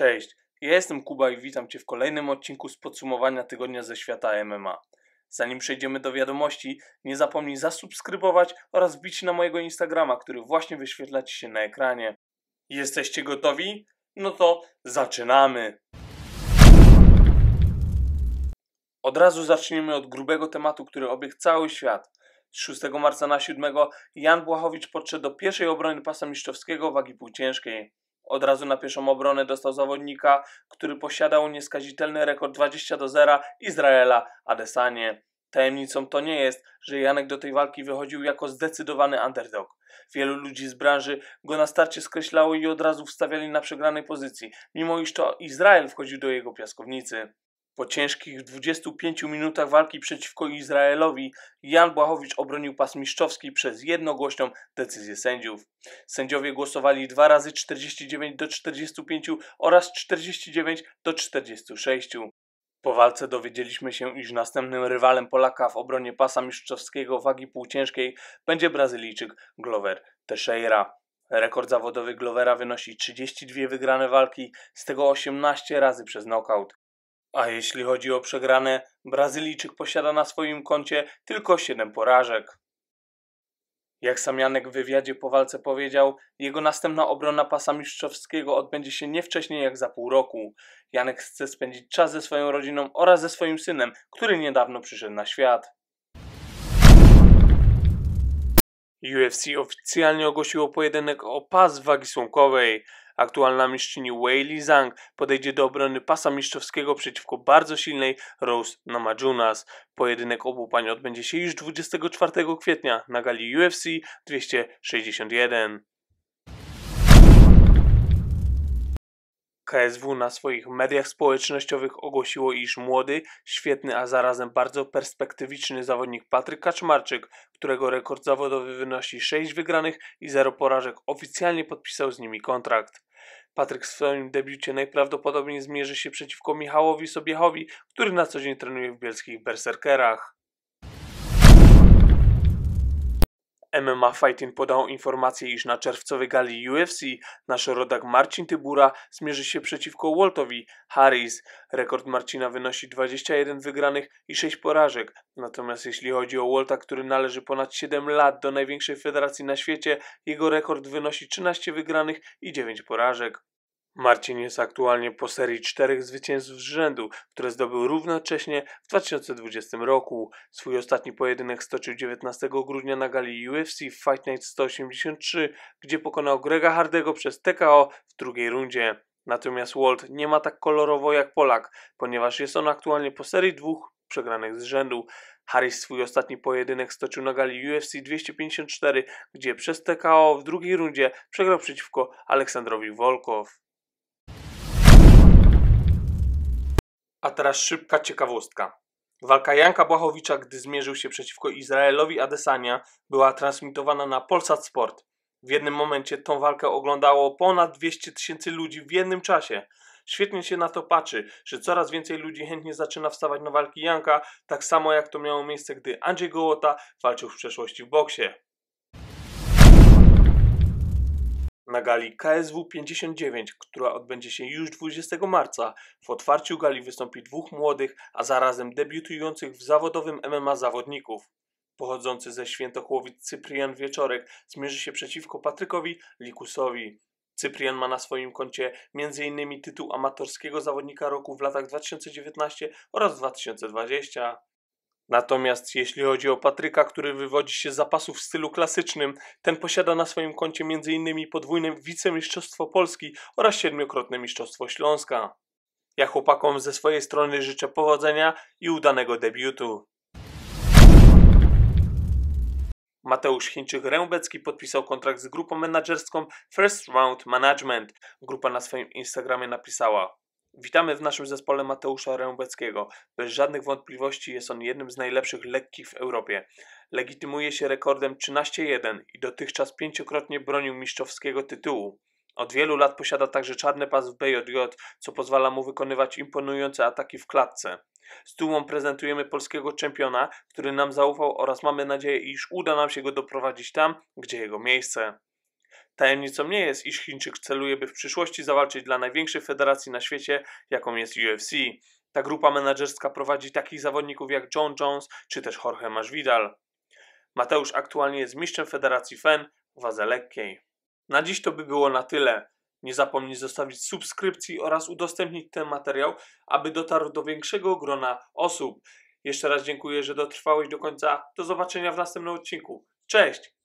Cześć, ja jestem Kuba i witam Cię w kolejnym odcinku z podsumowania tygodnia ze świata MMA. Zanim przejdziemy do wiadomości, nie zapomnij zasubskrybować oraz wbić na mojego Instagrama, który właśnie wyświetla Ci się na ekranie. Jesteście gotowi? No to zaczynamy! Od razu zaczniemy od grubego tematu, który obiegł cały świat. Z 6 marca na 7 Jan Błachowicz podszedł do pierwszej obrony pasa mistrzowskiego wagi półciężkiej. Od razu na pierwszą obronę dostał zawodnika, który posiadał nieskazitelny rekord 20 do 0 Izraela Adesanie. Tajemnicą to nie jest, że Janek do tej walki wychodził jako zdecydowany underdog. Wielu ludzi z branży go na starcie skreślało i od razu wstawiali na przegranej pozycji, mimo iż to Izrael wchodził do jego piaskownicy. Po ciężkich 25 minutach walki przeciwko Izraelowi Jan Błachowicz obronił pas mistrzowski przez jednogłośną decyzję sędziów. Sędziowie głosowali dwa razy 49 do 45 oraz 49 do 46. Po walce dowiedzieliśmy się, iż następnym rywalem Polaka w obronie pasa mistrzowskiego wagi półciężkiej będzie Brazylijczyk Glover Teixeira. Rekord zawodowy Glovera wynosi 32 wygrane walki, z tego 18 razy przez nokaut. A jeśli chodzi o przegrane, Brazylijczyk posiada na swoim koncie tylko 7 porażek. Jak sam Janek w wywiadzie po walce powiedział, jego następna obrona pasa mistrzowskiego odbędzie się nie wcześniej jak za pół roku. Janek chce spędzić czas ze swoją rodziną oraz ze swoim synem, który niedawno przyszedł na świat. UFC oficjalnie ogłosiło pojedynek o pas wagi słomkowej. Aktualna mistrzyni Li Zhang podejdzie do obrony pasa mistrzowskiego przeciwko bardzo silnej Rose Namajunas. Pojedynek obu pań odbędzie się już 24 kwietnia na gali UFC 261. KSW na swoich mediach społecznościowych ogłosiło, iż młody, świetny, a zarazem bardzo perspektywiczny zawodnik Patryk Kaczmarczyk, którego rekord zawodowy wynosi 6 wygranych i 0 porażek, oficjalnie podpisał z nimi kontrakt. Patryk w swoim debiucie najprawdopodobniej zmierzy się przeciwko Michałowi Sobiechowi, który na co dzień trenuje w bielskich berserkerach. MMA Fighting podało informację, iż na czerwcowej gali UFC nasz rodak Marcin Tybura zmierzy się przeciwko Waltowi Harris. Rekord Marcina wynosi 21 wygranych i 6 porażek. Natomiast jeśli chodzi o Walta, który należy ponad 7 lat do największej federacji na świecie, jego rekord wynosi 13 wygranych i 9 porażek. Marcin jest aktualnie po serii czterech zwycięstw z rzędu, które zdobył równocześnie w 2020 roku. Swój ostatni pojedynek stoczył 19 grudnia na gali UFC w Fight Night 183, gdzie pokonał Grega Hardego przez TKO w drugiej rundzie. Natomiast Walt nie ma tak kolorowo jak Polak, ponieważ jest on aktualnie po serii dwóch przegranych z rzędu. Harris swój ostatni pojedynek stoczył na gali UFC 254, gdzie przez TKO w drugiej rundzie przegrał przeciwko Aleksandrowi Wolkow. A teraz szybka ciekawostka. Walka Janka Błachowicza, gdy zmierzył się przeciwko Izraelowi Adesania, była transmitowana na Polsat Sport. W jednym momencie tą walkę oglądało ponad 200 tysięcy ludzi w jednym czasie. Świetnie się na to patrzy, że coraz więcej ludzi chętnie zaczyna wstawać na walki Janka, tak samo jak to miało miejsce, gdy Andrzej Gołota walczył w przeszłości w boksie. na gali KSW 59, która odbędzie się już 20 marca. W otwarciu gali wystąpi dwóch młodych, a zarazem debiutujących w zawodowym MMA zawodników. Pochodzący ze Świętochłowic Cyprian Wieczorek zmierzy się przeciwko Patrykowi Likusowi. Cyprian ma na swoim koncie m.in. tytuł amatorskiego zawodnika roku w latach 2019 oraz 2020. Natomiast jeśli chodzi o Patryka, który wywodzi się z zapasów w stylu klasycznym, ten posiada na swoim koncie m.in. podwójne wicemistrzostwo Polski oraz siedmiokrotne mistrzostwo Śląska. Ja chłopakom ze swojej strony życzę powodzenia i udanego debiutu. Mateusz Chińczyk-Rębecki podpisał kontrakt z grupą menedżerską First Round Management. Grupa na swoim Instagramie napisała Witamy w naszym zespole Mateusza Rębeckiego. Bez żadnych wątpliwości jest on jednym z najlepszych lekkich w Europie. Legitymuje się rekordem 13-1 i dotychczas pięciokrotnie bronił mistrzowskiego tytułu. Od wielu lat posiada także czarny pas w BJJ, co pozwala mu wykonywać imponujące ataki w klatce. Z tłumą prezentujemy polskiego czempiona, który nam zaufał oraz mamy nadzieję, iż uda nam się go doprowadzić tam, gdzie jego miejsce. Tajemnicą nie jest, iż Chińczyk celuje, by w przyszłości zawalczyć dla największej federacji na świecie, jaką jest UFC. Ta grupa menedżerska prowadzi takich zawodników jak John Jones czy też Jorge Masvidal. Mateusz aktualnie jest mistrzem federacji FEN w wadze lekkiej. Na dziś to by było na tyle. Nie zapomnij zostawić subskrypcji oraz udostępnić ten materiał, aby dotarł do większego grona osób. Jeszcze raz dziękuję, że dotrwałeś do końca. Do zobaczenia w następnym odcinku. Cześć!